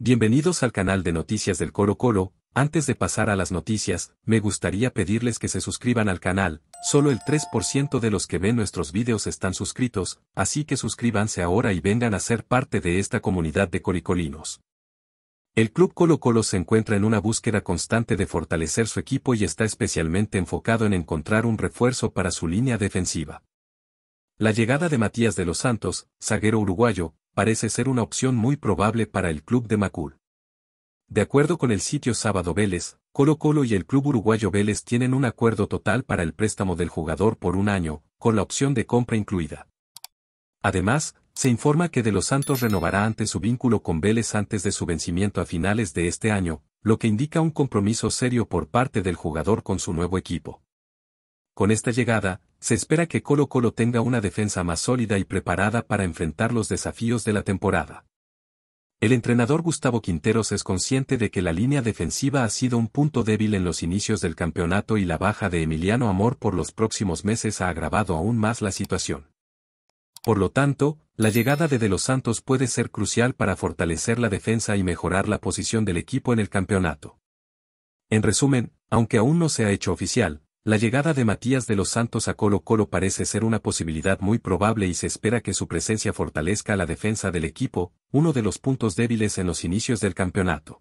Bienvenidos al canal de noticias del Coro Colo, antes de pasar a las noticias, me gustaría pedirles que se suscriban al canal, solo el 3% de los que ven nuestros videos están suscritos, así que suscríbanse ahora y vengan a ser parte de esta comunidad de coricolinos. El club Colo Colo se encuentra en una búsqueda constante de fortalecer su equipo y está especialmente enfocado en encontrar un refuerzo para su línea defensiva. La llegada de Matías de los Santos, zaguero uruguayo, parece ser una opción muy probable para el club de Macul. De acuerdo con el sitio Sábado Vélez, Colo Colo y el club uruguayo Vélez tienen un acuerdo total para el préstamo del jugador por un año, con la opción de compra incluida. Además, se informa que De los Santos renovará antes su vínculo con Vélez antes de su vencimiento a finales de este año, lo que indica un compromiso serio por parte del jugador con su nuevo equipo. Con esta llegada, se espera que Colo Colo tenga una defensa más sólida y preparada para enfrentar los desafíos de la temporada. El entrenador Gustavo Quinteros es consciente de que la línea defensiva ha sido un punto débil en los inicios del campeonato y la baja de Emiliano Amor por los próximos meses ha agravado aún más la situación. Por lo tanto, la llegada de De los Santos puede ser crucial para fortalecer la defensa y mejorar la posición del equipo en el campeonato. En resumen, aunque aún no se ha hecho oficial, la llegada de Matías de los Santos a Colo Colo parece ser una posibilidad muy probable y se espera que su presencia fortalezca la defensa del equipo, uno de los puntos débiles en los inicios del campeonato.